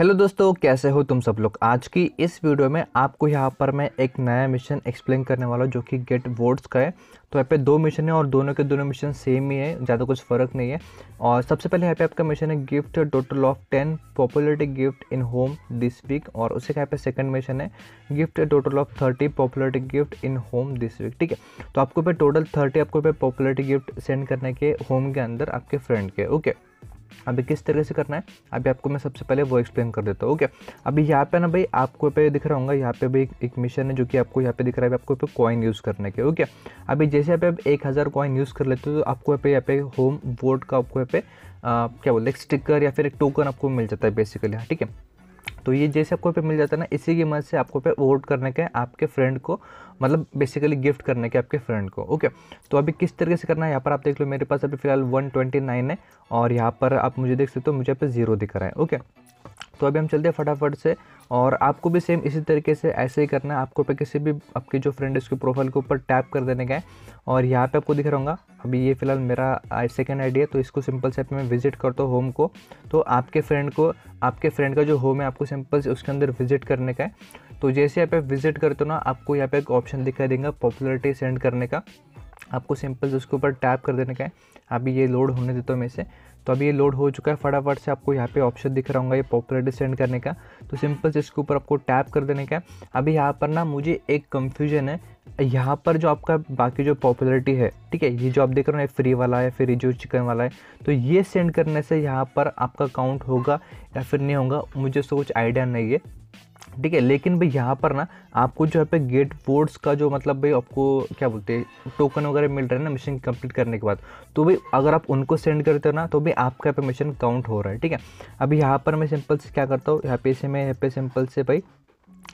Hello दोस्तों कैसे हो तुम सब लोग आज की इस वीडियो में आपको यहाँ पर मैं एक नया मिशन एक्सप्लेन करने वाला हूँ जो कि गेट वोट्स का है तो यहाँ पे दो मिशन है और दोनों के दोनों मिशन सेम ही है ज़्यादा कुछ फ़र्क नहीं है और सबसे पहले यहाँ पे आपका मिशन है gift total of ten popularity gift in home this week और उसी का यहाँ पे सेकंड मिशन है gift total of thirty popularity gift in home this week ठीक है तो आपको पे टोटल थर्टी आपको पे पॉपुलरिटी गिफ्ट सेंड करने के होम के अंदर आपके फ्रेंड के ओके okay? अभी किस तरह से करना है अभी आपको मैं सबसे पहले वो एक्सप्लेन कर देता हूँ ओके अभी यहाँ पे ना भाई आपको पे दिख रहा होगा यहाँ पे भी एक मिशन है जो कि आपको यहाँ पे दिख रहा है आपको पे कॉइन यूज़ करने के ओके अभी जैसे आप एक हज़ार कॉइन यूज़ कर लेते हो तो आपको यहाँ पे यहाँ पे होम वोट का आपको यहाँ पे आ, क्या बोलते हैं स्टिकर या फिर एक टोकन आपको मिल जाता है बेसिकली हाँ, ठीक है तो ये जैसे आपको पे मिल जाता है ना इसी की मदद से आपको पे वोट करने के आपके फ्रेंड को मतलब बेसिकली गिफ्ट करने के आपके फ्रेंड को ओके तो अभी किस तरीके से करना है यहाँ पर आप देख लो मेरे पास अभी फिलहाल वन है और यहाँ पर आप मुझे देख सकते हो मुझे पे जीरो दिख रहा है ओके तो अभी हम चलते हैं फटाफट से और आपको भी सेम इसी तरीके से ऐसे ही करना है आपको पे किसी भी आपके जो फ्रेंड है उसके प्रोफाइल के ऊपर टैप कर देने का है और यहाँ पे आपको दिख रहा होगा अभी ये फ़िलहाल मेरा सेकेंड आइडिया तो इसको सिंपल से मैं विजिट करता हूँ होम को तो आपके फ्रेंड को आपके फ्रेंड का जो होम है आपको सिंपल से उसके अंदर विजिट करने का है तो जैसे यहाँ पे विजिट करते हो ना आपको यहाँ पे एक ऑप्शन दिखाई देगा पॉपुलरिटी सेंड करने का आपको सिंपल से उसके ऊपर टैप कर देने का है अभी ये लोड होने देता हूँ मैं इसे तो अभी ये लोड हो चुका है फटाफट से आपको यहाँ पे ऑप्शन दिख रहा होगा ये पॉपुलरिटी सेंड करने का तो सिंपल से इसके ऊपर आपको टैप कर देने का है अभी यहाँ पर ना मुझे एक कंफ्यूजन है यहाँ पर जो आपका बाकी जो पॉपुलरिटी है ठीक है ये जो आप देख रहे हो फ्री वाला है फ्री जो चिकन वाला है तो ये सेंड करने से यहाँ पर आपका काउंट होगा या फिर नहीं होगा मुझे कुछ आइडिया नहीं है ठीक है लेकिन भाई यहाँ पर ना आपको जो है पे गेट वोट्स का जो मतलब भाई आपको क्या बोलते हैं टोकन वगैरह मिल रहा है ना मिशन कंप्लीट करने के बाद तो भाई अगर आप उनको सेंड करते हो ना तो भी आपका यहाँ पे मिशन काउंट हो रहा है ठीक है अभी यहाँ पर मैं सिंपल से क्या करता हूँ यहाँ पे से मैं यहाँ पे सिंपल से भाई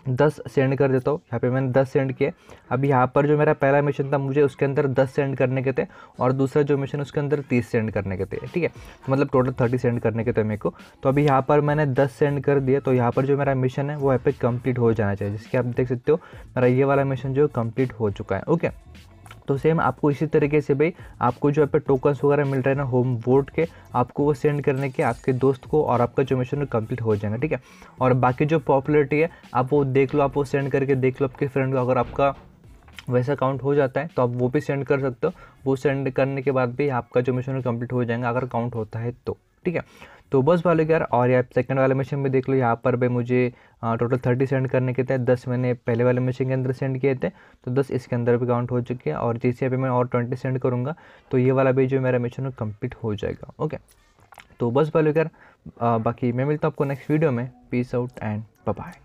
दस सेंड कर देता हूँ यहाँ पे मैंने दस सेंड किए अब यहाँ पर जो मेरा पहला मिशन था मुझे उसके अंदर दस सेंड करने के थे और दूसरा जो मिशन उसके अंदर तीस सेंड करने के थे ठीक है तो मतलब टोटल थर्टी सेंड करने के थे मेरे को तो अभी यहाँ पर मैंने दस सेंड कर दिए तो यहाँ पर जो मेरा मिशन है वो यहाँ पे कम्प्लीट हो जाना चाहिए जिसके आप देख सकते हो मेरा ये वाला मिशन जो कम्प्लीट हो चुका है ओके तो सेम आपको इसी तरीके से भाई आपको जो आप टोकन्स वगैरह मिल रहे हैं ना होम वोट के आपको वो सेंड करने के आपके दोस्त को और आपका जो मिशन कंप्लीट हो जाएगा ठीक है और बाकी जो पॉपुलरिटी है आप वो देख लो आप वो सेंड करके देख लो आपके फ्रेंड को अगर आपका वैसा काउंट हो जाता है तो आप वो भी सेंड कर सकते हो वो सेंड करने के बाद भी आपका जो मिशन कंप्लीट हो जाएगा अगर काउंट होता है तो ठीक है तो बस वाले यार और यार सेकंड वाले मशीन में देख लो यहाँ पर भी मुझे टोटल थर्टी सेंड करने के थे दस मैंने पहले वाले मशीन के अंदर सेंड किए थे तो दस इसके अंदर भी काउंट हो चुके हैं और जैसे अभी मैं और ट्वेंटी सेंड करूँगा तो ये वाला भी जो मेरा मिशन है कम्प्लीट हो जाएगा ओके तो बस वाले यार बाकी मैं मिलता हूँ आपको नेक्स्ट वीडियो में पीस आउट एंड बाय